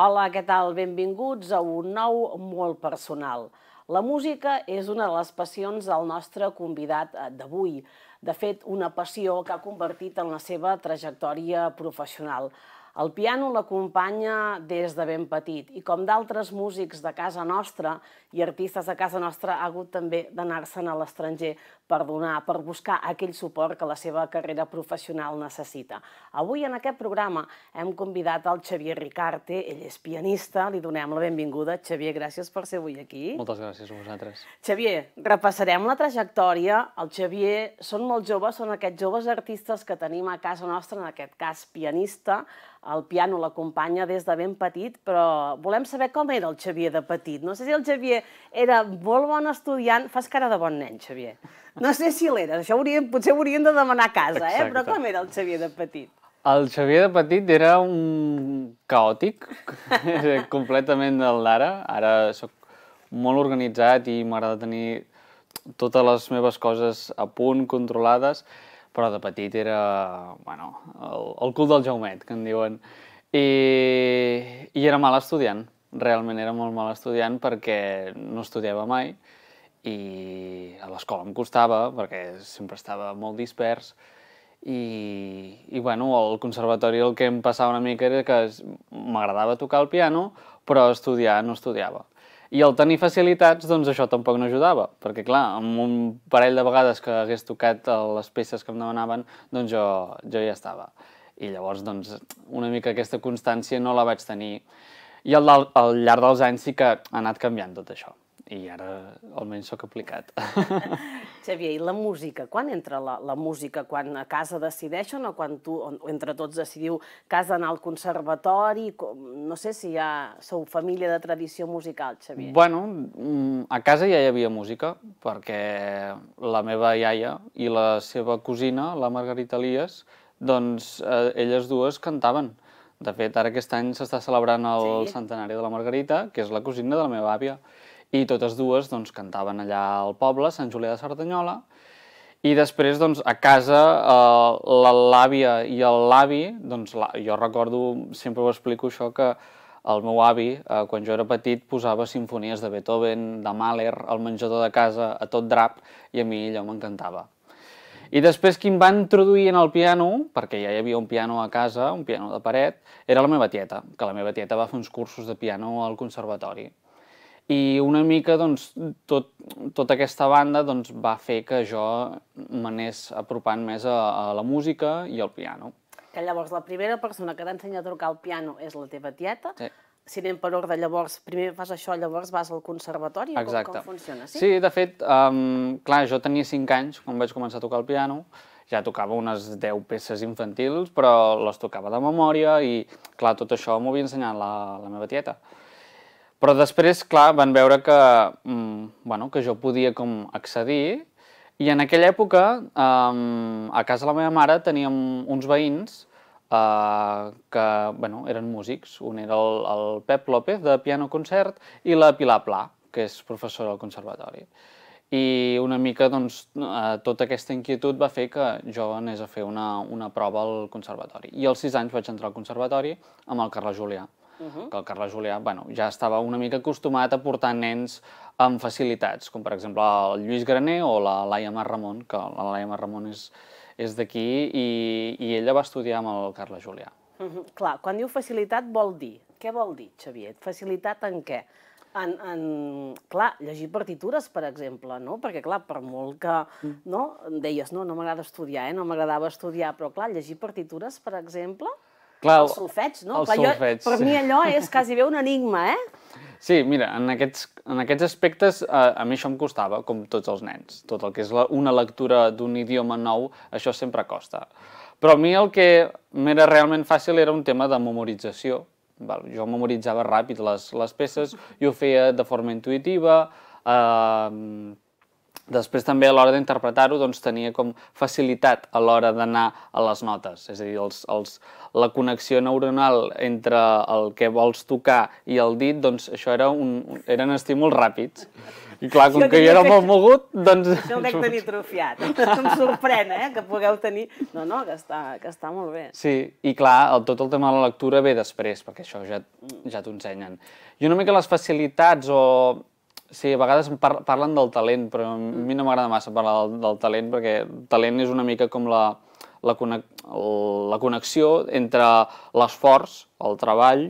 Hola, què tal? Benvinguts a un nou molt personal. La música és una de les passions del nostre convidat d'avui. De fet, una passió que ha convertit en la seva trajectòria professional. El piano l'acompanya des de ben petit i com d'altres músics de casa nostra i artistes de casa nostra ha hagut també d'anar-se'n a l'estranger per donar, per buscar aquell suport que la seva carrera professional necessita. Avui en aquest programa hem convidat el Xavier Ricarte, ell és pianista, li donem la benvinguda. Xavier, gràcies per ser avui aquí. Moltes gràcies a vosaltres. Xavier, repassarem la trajectòria. El Xavier són molt joves, són aquests joves artistes que tenim a casa nostra, en aquest cas pianista, el piano l'acompanya des de ben petit, però volem saber com era el Xavier de petit. No sé si el Xavier era molt bon estudiant. Fas cara de bon nen, Xavier. No sé si l'era, això hauríem, potser ho hauríem de demanar a casa, Exacte. eh? però com era el Xavier de petit? El Xavier de petit era un caòtic, completament del d'ara. Ara sóc molt organitzat i m'agrada tenir totes les meves coses a punt, controlades, però de petit era, bueno, el, el cul del jaumet, que en diuen. I, I era mal estudiant, realment era molt mal estudiant perquè no estudiava mai, i a l'escola em costava perquè sempre estava molt dispers i, i bueno, al conservatori el que em passava una mica era que m'agradava tocar el piano però estudiar no estudiava. I el tenir facilitats, doncs això tampoc no ajudava, perquè clar, amb un parell de vegades que hagués tocat les peces que em demanaven, doncs jo, jo ja estava. I llavors, doncs, una mica aquesta constància no la vaig tenir. I al, al llarg dels anys sí que ha anat canviant tot això i ara almenys sóc aplicat. Xavier, i la música? Quan entra la, la música? Quan a casa decideixen o quan tu, o entre tots, decidiu que has d'anar al conservatori? Com, no sé si ja sou família de tradició musical, Xavier. Bueno, mm, a casa ja hi havia música, perquè la meva iaia i la seva cosina, la Margarita Lies, doncs eh, elles dues cantaven. De fet, ara aquest any s'està celebrant el sí. centenari de la Margarita, que és la cosina de la meva àvia i totes dues doncs, cantaven allà al poble, Sant Julià de Cerdanyola, i després, doncs, a casa, eh, l'àvia i el l'avi, doncs, la, jo recordo, sempre ho explico això, que el meu avi, eh, quan jo era petit, posava sinfonies de Beethoven, de Mahler, al menjador de casa, a tot drap, i a mi allò m'encantava. I després qui em va introduir en el piano, perquè ja hi havia un piano a casa, un piano de paret, era la meva tieta, que la meva tieta va fer uns cursos de piano al conservatori. I una mica, doncs, tot, tota aquesta banda doncs, va fer que jo m'anés apropant més a, a la música i al piano. Que llavors la primera persona que ensenyat a tocar el piano és la teva tieta, sí si anem per ordre, llavors, primer fas això, llavors vas al conservatori, Exacte. com, com funciona? Sí, sí de fet, um, clar, jo tenia 5 anys quan vaig començar a tocar el piano, ja tocava unes 10 peces infantils, però les tocava de memòria i, clar, tot això m'ho havia ensenyat la, la meva tieta. Però després, clar, van veure que, mm, bueno, que jo podia com accedir i en aquella època, eh, a casa de la meva mare teníem uns veïns eh, que bueno, eren músics. Un era el, el Pep López, de piano concert, i la Pilar Pla, que és professora al conservatori. I una mica doncs, eh, tota aquesta inquietud va fer que jo anés a fer una, una prova al conservatori. I als sis anys vaig entrar al conservatori amb el Carles Julià que el Carles Julià bueno, ja estava una mica acostumat a portar nens amb facilitats, com per exemple el Lluís Graner o la Laia Mar Ramon, que la Laia Mar Ramon és, és d'aquí, i, i ella va estudiar amb el Carles Julià. Uh -huh. Clar, quan diu facilitat vol dir, què vol dir, Xavier? Facilitat en què? en, en, clar, llegir partitures, per exemple, no? Perquè, clar, per molt que, mm. no? Deies, no, no m'agrada estudiar, eh? No m'agradava estudiar, però, clar, llegir partitures, per exemple... Clar, el solfeig, no? El Clar, solfeig, jo, per sí. mi allò és quasi bé un enigma, eh? Sí, mira, en aquests, en aquests aspectes a, eh, a mi això em costava, com tots els nens. Tot el que és la, una lectura d'un idioma nou, això sempre costa. Però a mi el que m'era realment fàcil era un tema de memorització. Val, jo memoritzava ràpid les, les peces, jo ho feia de forma intuïtiva, eh, Després també a l'hora d'interpretar-ho doncs, tenia com facilitat a l'hora d'anar a les notes, és a dir, els, els, la connexió neuronal entre el que vols tocar i el dit, doncs això era un, eren estímuls ràpids. I clar, com jo que jo era molt mogut, doncs... Jo el dec tenir trofiat. em sorprèn, eh, que pugueu tenir... No, no, que està, que està molt bé. Sí, i clar, el, tot el tema de la lectura ve després, perquè això ja, ja t'ho ensenyen. I una mica les facilitats o Sí, a vegades par parlen del talent, però a mm. mi no m'agrada massa parlar del, del talent, perquè talent és una mica com la, la, conec la connexió entre l'esforç, el treball,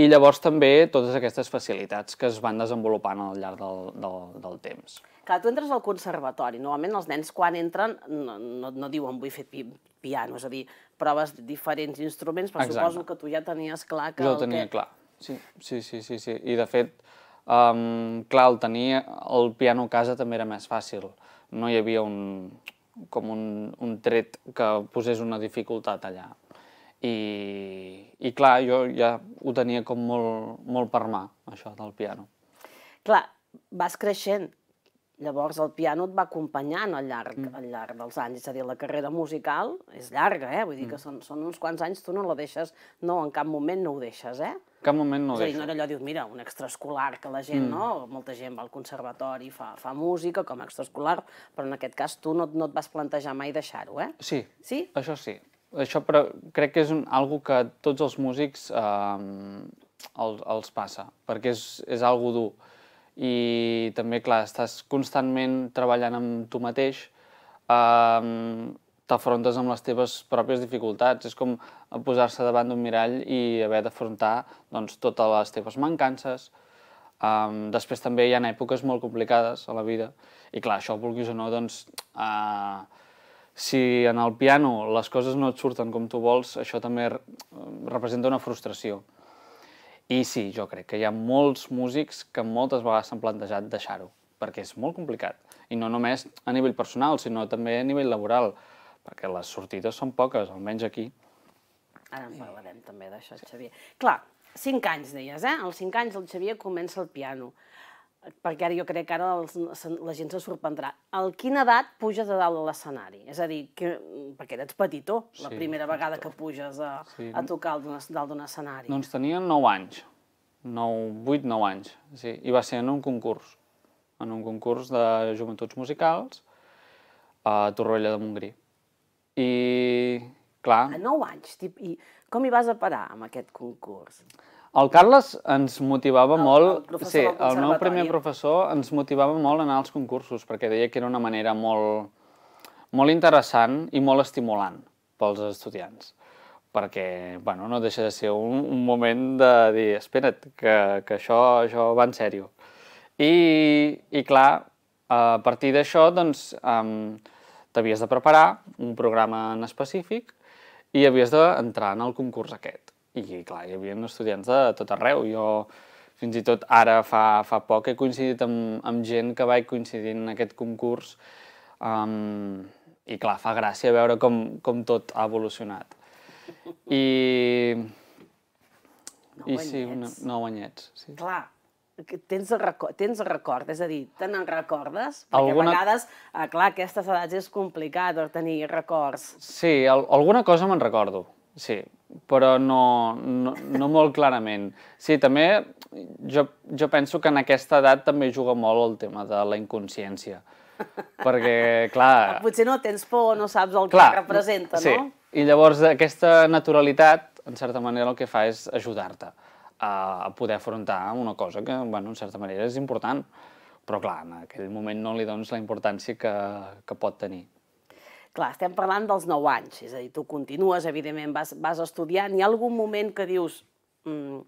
i llavors també totes aquestes facilitats que es van desenvolupant al llarg del, del, del temps. Clar, tu entres al conservatori. Normalment els nens quan entren no, no, no diuen vull fer pi piano, és a dir, proves diferents instruments, però Exacte. suposo que tu ja tenies clar que... Jo el tenia que... clar, sí, sí, sí, sí, sí. I de fet, Um, clar, el tenir el piano a casa també era més fàcil. No hi havia un, com un, un tret que posés una dificultat allà. I, i clar, jo ja ho tenia com molt, molt per mà, això del piano. Clar, vas creixent, Llavors el piano et va acompanyant al llarg, mm. al llarg dels anys, és a dir, la carrera musical és llarga, eh? vull dir que mm. són, són uns quants anys, tu no la deixes, no, en cap moment no ho deixes, eh? cap moment no deixa. És a dir, no era allò, dius, mira, un extraescolar que la gent, mm. no? Molta gent va al conservatori, fa, fa música com a extraescolar, però en aquest cas tu no, no et vas plantejar mai deixar-ho, eh? Sí, sí, això sí. Això però crec que és un, cosa que tots els músics eh, els, els passa, perquè és, és algo dur. I també, clar, estàs constantment treballant amb tu mateix, eh, t'afrontes amb les teves pròpies dificultats. És com posar-se davant d'un mirall i haver d'afrontar doncs, totes les teves mancances. Um, després també hi ha èpoques molt complicades a la vida i clar, això vulguis o no, doncs, uh, si en el piano les coses no et surten com tu vols, això també representa una frustració. I sí, jo crec que hi ha molts músics que moltes vegades s'han plantejat deixar-ho, perquè és molt complicat. I no només a nivell personal, sinó també a nivell laboral perquè les sortides són poques, almenys aquí. Ara en parlarem també d'això, Xavier. Clar, cinc anys, deies, eh? Als cinc anys el Xavier comença el piano, perquè ara jo crec que ara els, la gent se sorprendrà. A quina edat puges a dalt de l'escenari? És a dir, que, perquè eres petitó, la sí, primera vegada que puges a, sí. a tocar dalt d'un escenari. Doncs tenia 9 anys, 9, 8, 9 anys, sí, i va ser en un concurs, en un concurs de joventuts musicals a Torrella de Montgrí. I, clar... A 9 anys, tip, i com hi vas a parar amb aquest concurs? El Carles ens motivava el, molt... El sí, el meu primer professor ens motivava molt a anar als concursos, perquè deia que era una manera molt, molt interessant i molt estimulant pels estudiants perquè bueno, no deixa de ser un, un moment de dir, espera't, que, que això, això va en sèrio. I, i clar, a partir d'això, doncs, um, T'havies de preparar un programa en específic i havies d'entrar en el concurs aquest. I clar, hi havia estudiants de tot arreu. Jo fins i tot ara fa, fa poc he coincidit amb, amb gent que vaig coincidir en aquest concurs um, i clar, fa gràcia veure com, com tot ha evolucionat. I... No I sí, una, no guanyets. Sí. Clar, tens el, record, tens el record, és a dir, te n'en recordes? Perquè alguna... a vegades, eh, clar, aquestes edats és complicat tenir records. Sí, al, alguna cosa me'n recordo, sí, però no, no, no molt clarament. Sí, també jo, jo penso que en aquesta edat també juga molt el tema de la inconsciència, perquè, clar... Potser no tens por, no saps el clar, que representa, sí. no? Sí, i llavors aquesta naturalitat, en certa manera, el que fa és ajudar-te a poder afrontar una cosa que, bueno, en certa manera, és important. Però, clar, en aquell moment no li dones la importància que, que pot tenir. Clar, estem parlant dels 9 anys, és a dir, tu continues, evidentment, vas, vas estudiant, hi ha algun moment que dius mm,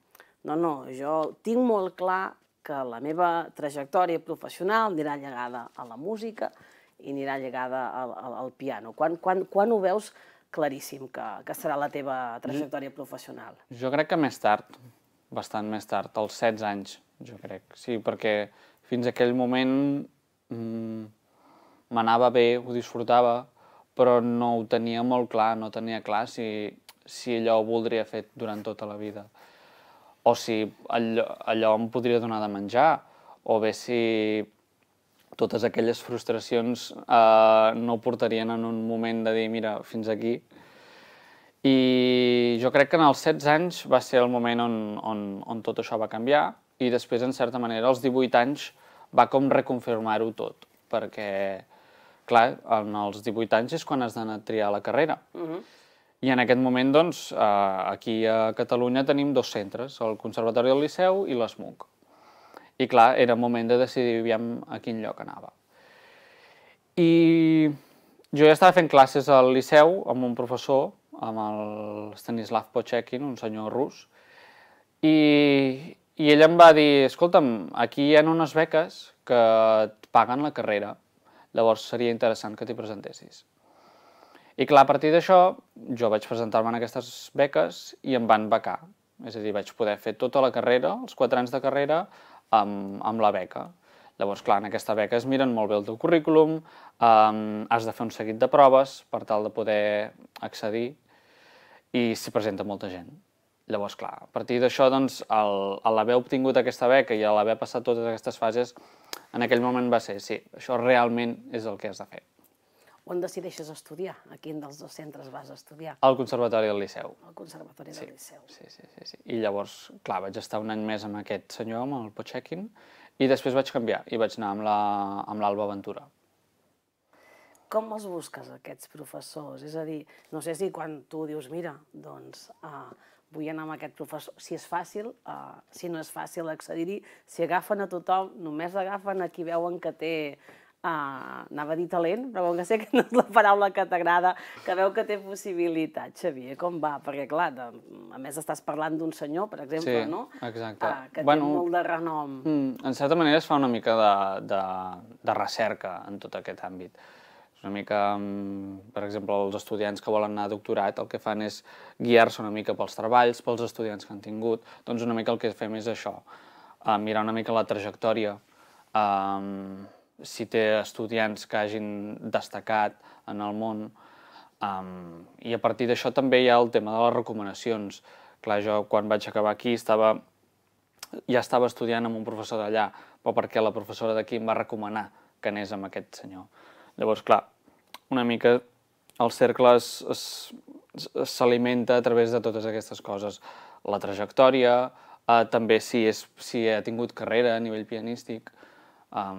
no, no, jo tinc molt clar que la meva trajectòria professional anirà llegada a la música i anirà lligada al, al, al piano. Quan, quan, quan ho veus claríssim que, que serà la teva trajectòria professional? Jo crec que més tard, bastant més tard, als 16 anys, jo crec. Sí, perquè fins a aquell moment mm, m'anava bé, ho disfrutava, però no ho tenia molt clar, no tenia clar si, si allò ho voldria fer durant tota la vida. O si allò, allò em podria donar de menjar, o bé si totes aquelles frustracions eh, no portarien en un moment de dir, mira, fins aquí. I jo crec que en els 16 anys va ser el moment on, on, on tot això va canviar i després, en certa manera, als 18 anys va com reconfirmar-ho tot, perquè, clar, en els 18 anys és quan has d'anar a triar la carrera. Uh mhm. -huh. I en aquest moment, doncs, eh, aquí a Catalunya tenim dos centres, el Conservatori del Liceu i l'ESMUC. I clar, era moment de decidir aviam a quin lloc anava. I jo ja estava fent classes al Liceu amb un professor amb el Stanislav Pochekin, un senyor rus, i, i ell em va dir, escolta'm, aquí hi ha unes beques que et paguen la carrera, llavors seria interessant que t'hi presentessis. I clar, a partir d'això, jo vaig presentar-me en aquestes beques i em van becar. És a dir, vaig poder fer tota la carrera, els quatre anys de carrera, amb, amb la beca. Llavors, clar, en aquesta beca es miren molt bé el teu currículum, um, has de fer un seguit de proves per tal de poder accedir i s'hi presenta molta gent. Llavors, clar, a partir d'això, doncs, l'haver obtingut aquesta beca i l'haver passat totes aquestes fases, en aquell moment va ser, sí, això realment és el que has de fer. On decideixes estudiar? A quin dels dos centres vas estudiar? Al Conservatori del Liceu. Al Conservatori sí, del Liceu. Sí, sí, sí, sí. I llavors, clar, vaig estar un any més amb aquest senyor, amb el Pochekin, i després vaig canviar i vaig anar amb l'Alba la, amb Ventura com els busques, aquests professors? És a dir, no sé si quan tu dius, mira, doncs uh, vull anar amb aquest professor, si és fàcil, uh, si no és fàcil accedir-hi, si agafen a tothom, només agafen a qui veuen que té Uh, anava a dir talent, però bon, que sé que no és la paraula que t'agrada, que veu que té possibilitat, Xavier, com va? Perquè, clar, de, a més estàs parlant d'un senyor, per exemple, sí, no? exacte. Uh, que bueno, té molt de renom. Mm, en certa manera es fa una mica de, de, de recerca en tot aquest àmbit. Una mica, mm, per exemple, els estudiants que volen anar a doctorat, el que fan és guiar-se una mica pels treballs, pels estudiants que han tingut, doncs una mica el que fem és això, eh, mirar una mica la trajectòria, eh, si té estudiants que hagin destacat en el món, eh, i a partir d'això també hi ha el tema de les recomanacions. Clar, jo quan vaig acabar aquí estava, ja estava estudiant amb un professor d'allà, però perquè la professora d'aquí em va recomanar que anés amb aquest senyor. Llavors, clar, una mica el cercle s'alimenta a través de totes aquestes coses. La trajectòria, eh, també si, és, si ha tingut carrera a nivell pianístic, eh,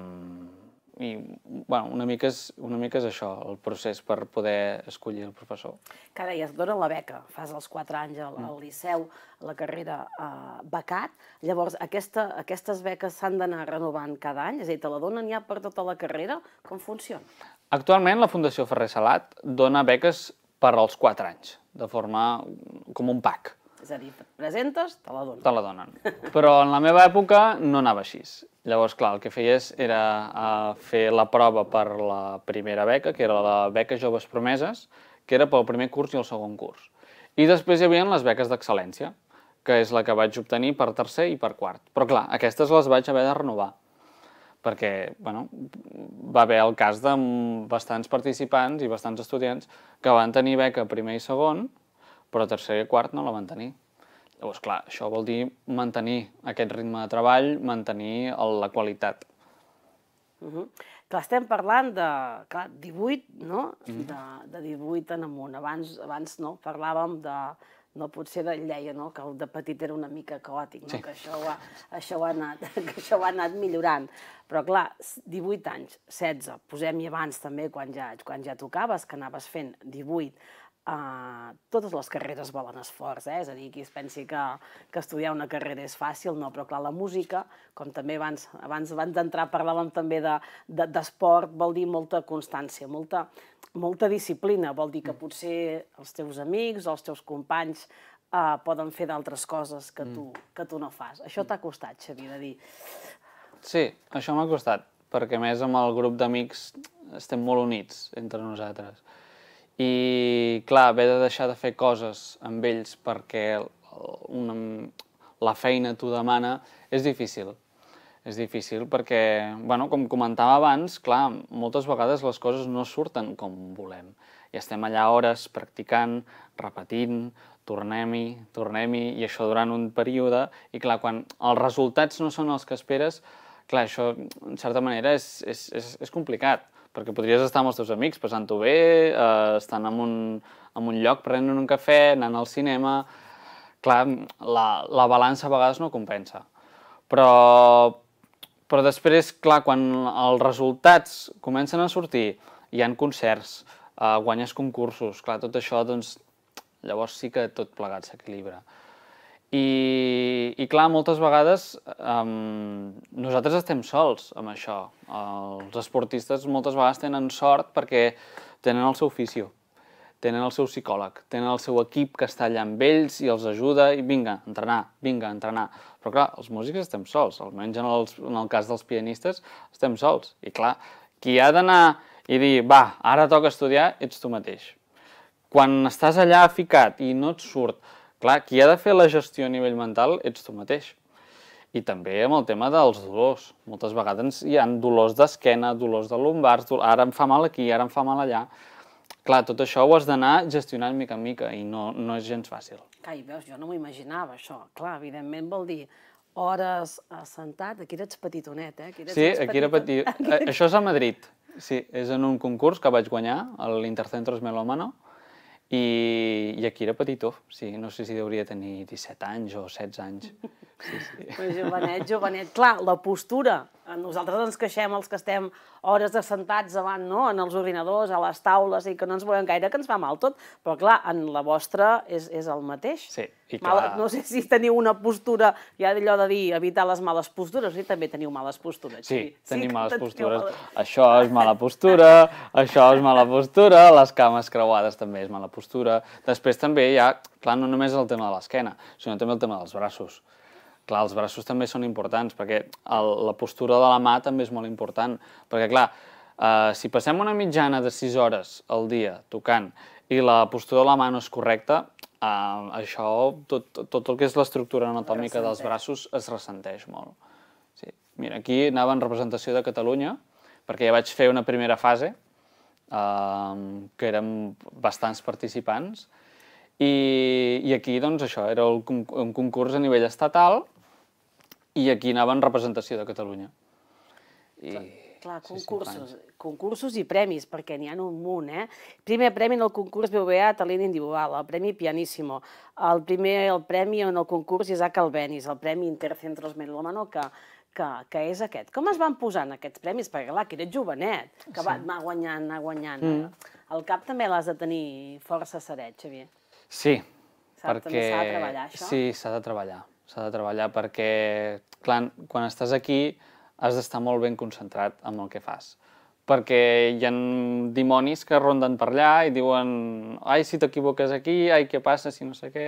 i bueno, una, mica és, una mica és això, el procés per poder escollir el professor. Que deies, dona la beca, fas els 4 anys al, al mm. Liceu, la carrera eh, becat, llavors aquesta, aquestes beques s'han d'anar renovant cada any, és a dir, te la donen ja per tota la carrera, com funciona? Actualment la Fundació Ferrer Salat dona beques per als 4 anys, de forma com un pack. És a dir, presentes, te la donen. Te la donen. Però en la meva època no anava així. Llavors, clar, el que feies era eh, fer la prova per la primera beca, que era la beca Joves Promeses, que era pel primer curs i el segon curs. I després hi havia les beques d'excel·lència, que és la que vaig obtenir per tercer i per quart. Però clar, aquestes les vaig haver de renovar, perquè bueno, va haver el cas de bastants participants i bastants estudiants que van tenir beca primer i segon, però tercer i quart no la van tenir. Llavors, clar, això vol dir mantenir aquest ritme de treball, mantenir el, la qualitat. Uh -huh. Clar, estem parlant de clar, 18, no? Uh -huh. de, de 18 en amunt. Abans, abans no, parlàvem de, no potser de deia no? que el de petit era una mica caòtic, no? Sí. que això ha, això, ha anat, que això ho ha anat millorant. Però clar, 18 anys, 16, posem-hi abans també quan ja, quan ja tocaves, que anaves fent 18, Uh, totes les carreres volen esforç, eh? és a dir, qui es pensi que, que estudiar una carrera és fàcil, no, però clar, la música, com també abans abans, abans d'entrar parlàvem també d'esport, de, de vol dir molta constància, molta, molta disciplina, vol dir que mm. potser els teus amics o els teus companys uh, poden fer d'altres coses que mm. tu, que tu no fas. Això t'ha costat, Xavi, de dir... Sí, això m'ha costat, perquè més amb el grup d'amics estem molt units entre nosaltres. I, clar, haver de deixar de fer coses amb ells perquè una, la feina t'ho demana és difícil. És difícil perquè, bueno, com comentava abans, clar, moltes vegades les coses no surten com volem. I estem allà hores practicant, repetint, tornem-hi, tornem-hi, i això durant un període, i clar, quan els resultats no són els que esperes, clar, això, en certa manera, és, és, és, és complicat perquè podries estar amb els teus amics passant-ho bé, eh, estant en un, en un lloc prenent un cafè, anant al cinema... Clar, la, la balança a vegades no compensa. Però, però després, clar, quan els resultats comencen a sortir, hi han concerts, eh, guanyes concursos, clar, tot això, doncs, llavors sí que tot plegat s'equilibra. I, i clar, moltes vegades um, nosaltres estem sols amb això. Els esportistes moltes vegades tenen sort perquè tenen el seu ofici, tenen el seu psicòleg, tenen el seu equip que està allà amb ells i els ajuda i vinga, entrenar, vinga, entrenar. Però clar, els músics estem sols, almenys en, els, en el cas dels pianistes estem sols. I clar, qui ha d'anar i dir, va, ara toca estudiar, ets tu mateix. Quan estàs allà ficat i no et surt, Clar, qui ha de fer la gestió a nivell mental ets tu mateix. I també amb el tema dels dolors. Moltes vegades hi han dolors d'esquena, dolors de lumbars, dolors... ara em fa mal aquí, ara em fa mal allà. Clar, tot això ho has d'anar gestionant mica en mica i no, no és gens fàcil. Ai, veus, jo no m'ho imaginava, això. Clar, evidentment vol dir hores assentat, aquí eres petitonet, eh? Aquí eres sí, aquí era petit. Eh, això és a Madrid. Sí, és en un concurs que vaig guanyar, a l'Intercentros Melomano, i, i aquí era petitó, sí, no sé si hauria de tenir 17 anys o 16 anys. Sí, sí. jovenet, jovenet. Clar, la postura. Eh, nosaltres ens queixem els que estem hores assentats davant, no?, en els ordinadors, a les taules, i que no ens veuen gaire, que ens va mal tot. Però, clar, en la vostra és, és el mateix. Sí, i clar... Mala, no sé si teniu una postura, ja d'allò de dir evitar les males postures, sí, també teniu males postures. Sí, sí tenim sí males postures. Males... Això és mala postura, això és mala postura, les cames creuades també és mala postura. Després també hi ha, clar, no només el tema de l'esquena, sinó també el tema dels braços. Clar, els braços també són importants, perquè el, la postura de la mà també és molt important. Perquè, clar, eh, si passem una mitjana de 6 hores al dia tocant i la postura de la mà no és correcta, eh, això, tot, tot el que és l'estructura anatòmica dels braços es ressenteix molt. Sí. Mira, aquí anava en representació de Catalunya, perquè ja vaig fer una primera fase, eh, que érem bastants participants, i, i aquí, doncs, això, era el, un concurs a nivell estatal, i aquí anava en representació de Catalunya. I... Clar, clar concursos, concursos i premis, perquè n'hi ha un munt, eh? Primer premi en el concurs BBVA Talent Individual, el Premi Pianissimo, el primer el premi en el concurs Isaac Albenis, el Premi Intercentros Melomano, que, que, que és aquest. Com es van posant aquests premis? Perquè, clar, que eres jovenet, que sí. va anar guanyant, anar guanyant. Mm. El cap també l'has de tenir força seret, Xavier. Sí, perquè... s'ha de treballar, això? Sí, s'ha de treballar s'ha de treballar perquè, clar, quan estàs aquí has d'estar molt ben concentrat amb el que fas perquè hi ha dimonis que ronden per allà i diuen ai, si t'equivoques aquí, ai, què passa, si no sé què...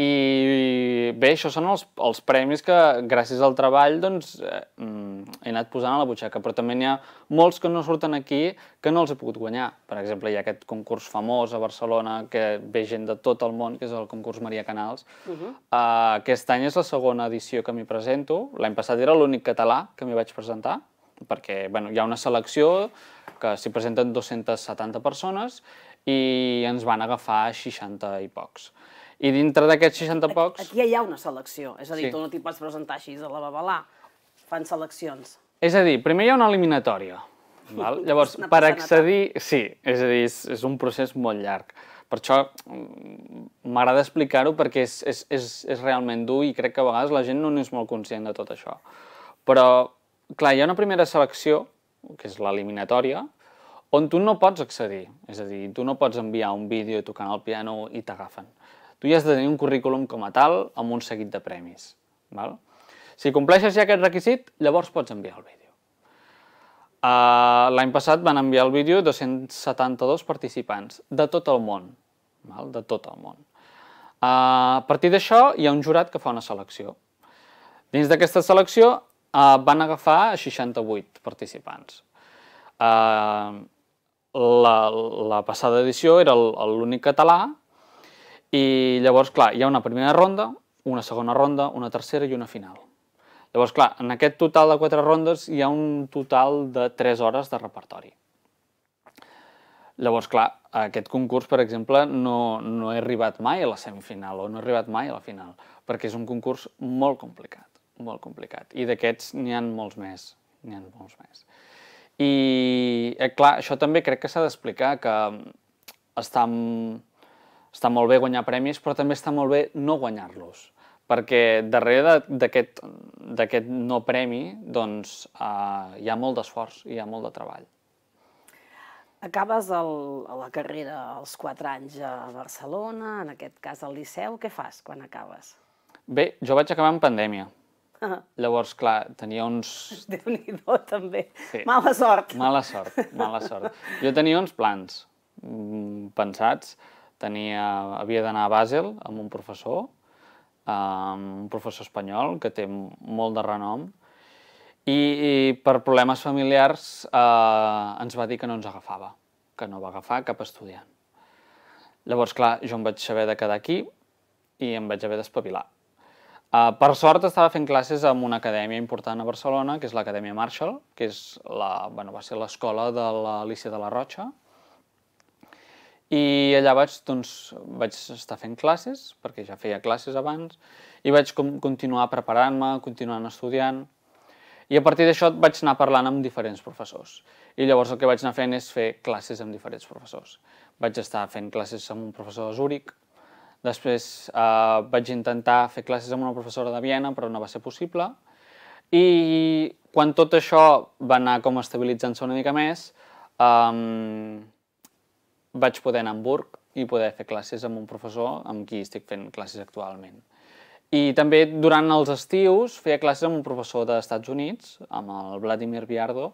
I bé, això són els, els premis que gràcies al treball doncs, eh, mm, he anat posant a la butxaca, però també n'hi ha molts que no surten aquí que no els he pogut guanyar. Per exemple, hi ha aquest concurs famós a Barcelona que ve gent de tot el món, que és el concurs Maria Canals. Uh -huh. uh, eh, aquest any és la segona edició que m'hi presento. L'any passat era l'únic català que m'hi vaig presentar, perquè bueno, hi ha una selecció que s'hi presenten 270 persones i ens van agafar 60 i pocs. I dintre d'aquests 60 pocs... Aquí hi ha una selecció, és a dir, sí. tu no t'hi pots presentar així a la babalà, fan seleccions. És a dir, primer hi ha una eliminatòria. Val? Llavors, una per accedir... Sí, és a dir, és, és un procés molt llarg. Per això mm, m'agrada explicar-ho perquè és, és, és, és realment dur i crec que a vegades la gent no n'és molt conscient de tot això. Però, clar, hi ha una primera selecció, que és l'eliminatòria, on tu no pots accedir. És a dir, tu no pots enviar un vídeo tocant el piano i t'agafen. Tu ja has de tenir un currículum com a tal amb un seguit de premis. Val? Si compleixes ja aquest requisit, llavors pots enviar el vídeo. Uh, L'any passat van enviar el vídeo 272 participants de tot el món. Val? De tot el món. Uh, a partir d'això hi ha un jurat que fa una selecció. Dins d'aquesta selecció uh, van agafar 68 participants. Uh, la, la passada edició era l'únic català i llavors, clar, hi ha una primera ronda, una segona ronda, una tercera i una final. Llavors, clar, en aquest total de quatre rondes hi ha un total de tres hores de repertori. Llavors, clar, aquest concurs, per exemple, no, no he arribat mai a la semifinal o no he arribat mai a la final, perquè és un concurs molt complicat, molt complicat. I d'aquests n'hi han molts més, n'hi han molts més. I, eh, clar, això també crec que s'ha d'explicar, que mm, està... Amb està molt bé guanyar premis, però també està molt bé no guanyar-los, perquè darrere d'aquest no premi doncs, eh, hi ha molt d'esforç i hi ha molt de treball. Acabes el, la carrera als 4 anys a Barcelona, en aquest cas al Liceu. Què fas quan acabes? Bé, jo vaig acabar en pandèmia. Ah. Llavors, clar, tenia uns... déu nhi també. Sí. Mala sort. Mala sort, mala sort. Jo tenia uns plans mm, pensats, Tenia, havia d'anar a Basel amb un professor, um, un professor espanyol que té molt de renom, i, i per problemes familiars uh, ens va dir que no ens agafava, que no va agafar cap estudiant. Llavors, clar, jo em vaig haver de quedar aquí i em vaig haver d'espavilar. Uh, per sort estava fent classes en una acadèmia important a Barcelona, que és l'Acadèmia Marshall, que és la, bueno, va ser l'escola de l'Alícia de la Rocha, i allà vaig, doncs, vaig estar fent classes, perquè ja feia classes abans, i vaig com, continuar preparant-me, continuant estudiant, i a partir d'això vaig anar parlant amb diferents professors. I llavors el que vaig anar fent és fer classes amb diferents professors. Vaig estar fent classes amb un professor de Zúrich, després eh, vaig intentar fer classes amb una professora de Viena, però no va ser possible, i quan tot això va anar com estabilitzant-se una mica més, eh, vaig poder anar a Hamburg i poder fer classes amb un professor amb qui estic fent classes actualment. I també durant els estius feia classes amb un professor dels Estats Units, amb el Vladimir Biardo,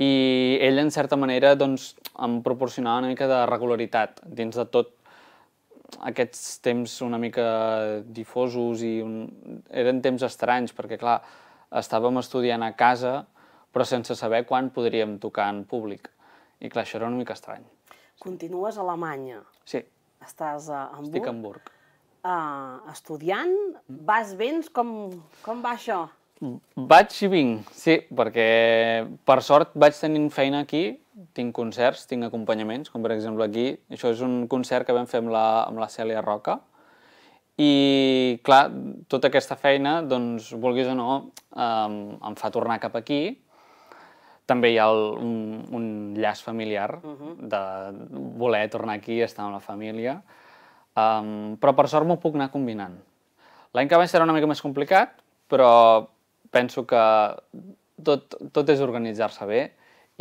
i ell, en certa manera, doncs, em proporcionava una mica de regularitat dins de tot aquests temps una mica difosos i un... eren temps estranys, perquè, clar, estàvem estudiant a casa, però sense saber quan podríem tocar en públic. I clar, això era una mica estrany. Continues a Alemanya. Sí. Estàs a Hamburg. Estic a Hamburg. Uh, estudiant, mm. vas, vens, com, com va això? Vaig i vinc, sí, perquè per sort vaig tenint feina aquí, tinc concerts, tinc acompanyaments, com per exemple aquí, això és un concert que vam fer amb la, amb la Cèlia Roca, i clar, tota aquesta feina, doncs, vulguis o no, um, em fa tornar cap aquí, també hi ha el, un, un llaç familiar uh -huh. de voler tornar aquí i estar amb la família, um, però per sort m'ho puc anar combinant. L'any que ve serà una mica més complicat, però penso que tot, tot és organitzar-se bé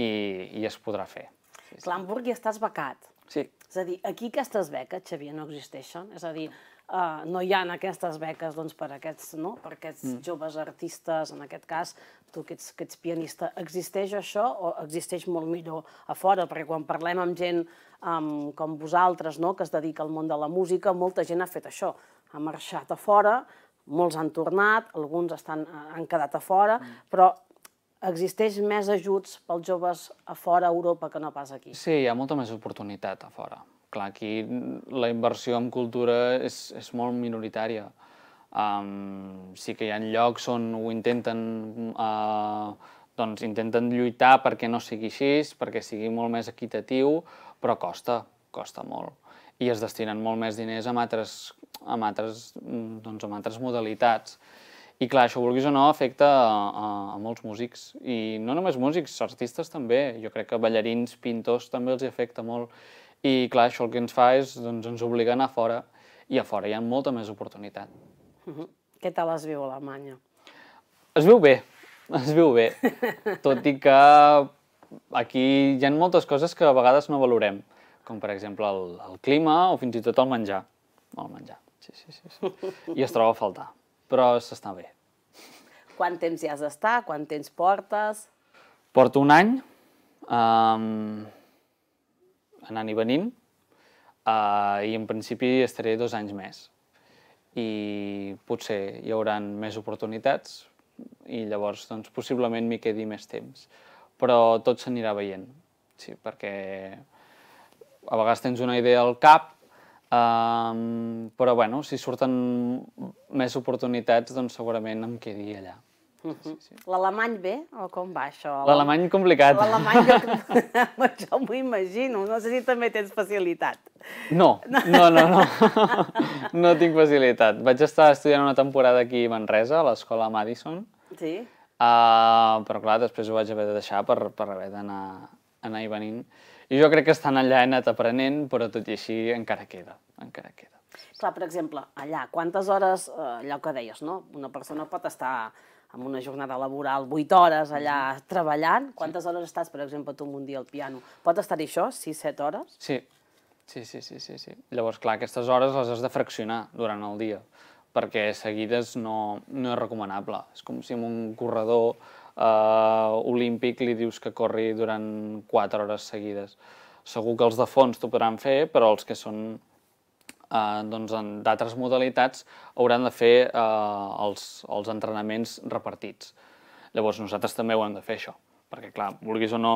i, i es podrà fer. Sí, sí. hi estàs becat. Sí. És a dir, aquí aquestes beques, Xavier, no existeixen. És a dir, Uh, no hi ha aquestes beques doncs, per aquests, no? per aquests mm. joves artistes, en aquest cas, tu que ets, que ets pianista, existeix això o existeix molt millor a fora? Perquè quan parlem amb gent um, com vosaltres, no? que es dedica al món de la música, molta gent ha fet això, ha marxat a fora, molts han tornat, alguns estan, eh, han quedat a fora, mm. però existeix més ajuts pels joves a fora a Europa que no pas aquí. Sí, hi ha molta més oportunitat a fora clar, aquí la inversió en cultura és, és molt minoritària. Um, sí que hi ha llocs on ho intenten, uh, doncs intenten lluitar perquè no sigui així, perquè sigui molt més equitatiu, però costa, costa molt. I es destinen molt més diners a altres, a altres, doncs, a altres modalitats. I clar, això vulguis o no, afecta a, a, a molts músics. I no només músics, artistes també. Jo crec que ballarins, pintors, també els hi afecta molt. I clar, això el que ens fa és, doncs, ens obliga a anar fora, i a fora hi ha molta més oportunitat. Uh mhm. -huh. Què tal es viu a Alemanya? Es viu bé, es viu bé, tot i que aquí hi ha moltes coses que a vegades no valorem, com per exemple el, el clima o fins i tot el menjar. El menjar, sí, sí, sí. sí. I es troba a faltar, però s'està bé. Quant temps hi has d'estar? Quant temps portes? Porto un any. Um, anant i venint, uh, i en principi estaré dos anys més. I potser hi hauran més oportunitats i llavors doncs, possiblement m'hi quedi més temps. Però tot s'anirà veient, sí, perquè a vegades tens una idea al cap, um, però bueno, si surten més oportunitats, doncs segurament em quedi allà sí, sí. L'alemany bé o com va això? L'alemany complicat. L'alemany, jo, doncs jo m'ho imagino. No sé si també tens facilitat. No, no, no, no. No tinc facilitat. Vaig estar estudiant una temporada aquí a Manresa, a l'escola Madison. Sí. Uh, però clar, després ho vaig haver de deixar per, per haver d'anar anar i venint. I jo crec que estan allà he anat aprenent, però tot i així encara queda, encara queda. Clar, per exemple, allà, quantes hores, eh, allò que deies, no? Una persona pot estar amb una jornada laboral, 8 hores allà mhm. treballant. Quantes sí. hores estàs, per exemple, tu un dia al piano? Pot estar això, 6-7 hores? Sí. Sí, sí, sí, sí, sí. Llavors, clar, aquestes hores les has de fraccionar durant el dia, perquè seguides no, no és recomanable. És com si un corredor eh, olímpic li dius que corri durant 4 hores seguides. Segur que els de fons t'ho podran fer, però els que són Eh, doncs, doncs d'altres modalitats hauran de fer eh, els, els entrenaments repartits. Llavors nosaltres també ho hem de fer això, perquè clar, vulguis o no,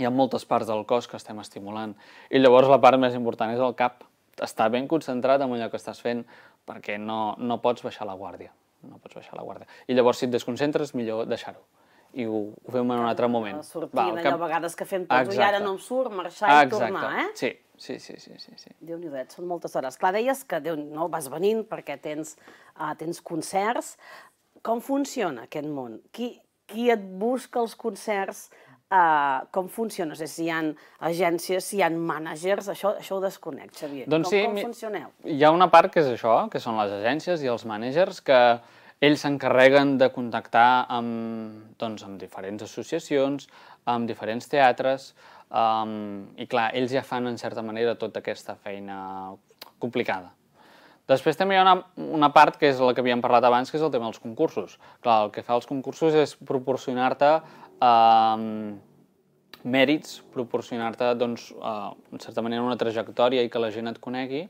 hi ha moltes parts del cos que estem estimulant. I llavors la part més important és el cap. Estar ben concentrat en allò que estàs fent perquè no, no pots baixar la guàrdia. No pots baixar la guàrdia. I llavors si et desconcentres, millor deixar-ho i ho, ho fem en un altre moment. Sortint Val, allò cap... a vegades que fem tots, i ara no em surt, marxar i Exacte. i tornar, eh? Sí, sí, sí. sí, sí, sí. Déu-n'hi-do, són moltes hores. Clar, deies que Déu, no, vas venint perquè tens, uh, tens concerts. Com funciona aquest món? Qui, qui et busca els concerts? Uh, com funciona? No sé si hi ha agències, si hi ha mànagers, això, això ho desconec, Xavier. Doncs com, sí, com funcioneu? Hi ha una part que és això, que són les agències i els mànagers, que ells s'encarreguen de contactar amb, doncs, amb diferents associacions, amb diferents teatres, um, i clar, ells ja fan en certa manera tota aquesta feina complicada. Després també hi ha una, una part que és la que havíem parlat abans, que és el tema dels concursos. Clar, el que fa els concursos és proporcionar-te um, mèrits, proporcionar-te, doncs, uh, en certa manera, una trajectòria i que la gent et conegui.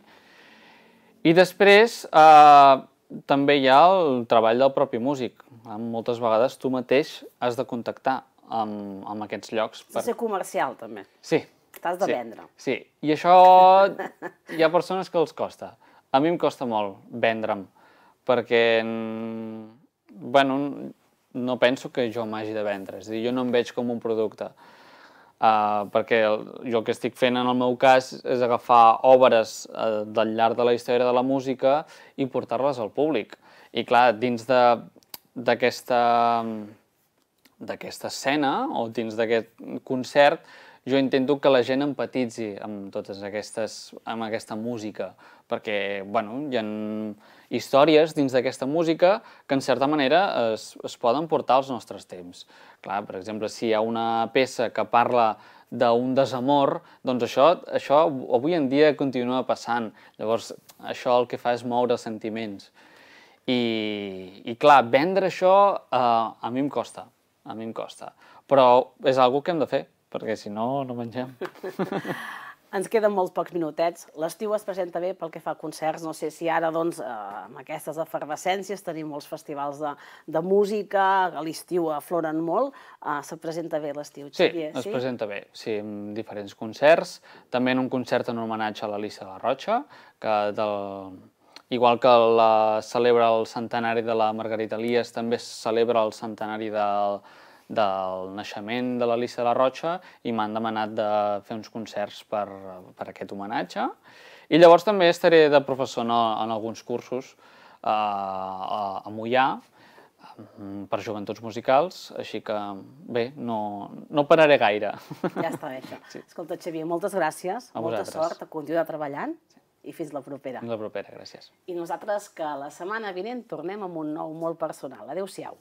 I després, uh, també hi ha el treball del propi músic. Ah, moltes vegades tu mateix has de contactar amb, amb aquests llocs. Per... Ser comercial, també. Sí. T'has de sí, vendre. Sí, i això hi ha persones que els costa. A mi em costa molt vendre'm, perquè bueno, no penso que jo m'hagi de vendre. És a dir, jo no em veig com un producte. Uh, perquè el, jo el que estic fent en el meu cas és agafar obres uh, del llarg de la història de la música i portar-les al públic. I clar, dins d'aquesta d'aquesta escena o dins d'aquest concert jo intento que la gent empatitzi amb totes aquestes, amb aquesta música, perquè, bueno, hi ha històries dins d'aquesta música que, en certa manera, es, es poden portar als nostres temps. Clar, per exemple, si hi ha una peça que parla d'un desamor, doncs això, això avui en dia continua passant. Llavors, això el que fa és moure els sentiments. I, i clar, vendre això eh, a mi em costa, a mi em costa. Però és algo que hem de fer perquè si no, no mengem. Ens queden molt pocs minutets. L'estiu es presenta bé pel que fa a concerts. No sé si ara, doncs, eh, amb aquestes efervescències, tenim molts festivals de, de música, a l'estiu afloren molt. Eh, se presenta bé l'estiu, Xavier? Sí, es sí? presenta bé, sí, amb diferents concerts. També en un concert en homenatge a l'Elisa de la Rocha, que del, Igual que la celebra el centenari de la Margarita Elias, també es celebra el centenari del, del naixement de l'Elisa La Rocha i m'han demanat de fer uns concerts per, per aquest homenatge. I llavors també estaré de professor en, en alguns cursos eh, a, a Mollà, mm, per joventuts musicals, així que bé, no, no pararé gaire. Ja està bé, això. Sí. Escolta, Xavier, moltes gràcies, a molta vosaltres. sort, a continuar treballant i fins la propera. Fins la propera, gràcies. I nosaltres que la setmana vinent tornem amb un nou molt personal. Adéu-siau.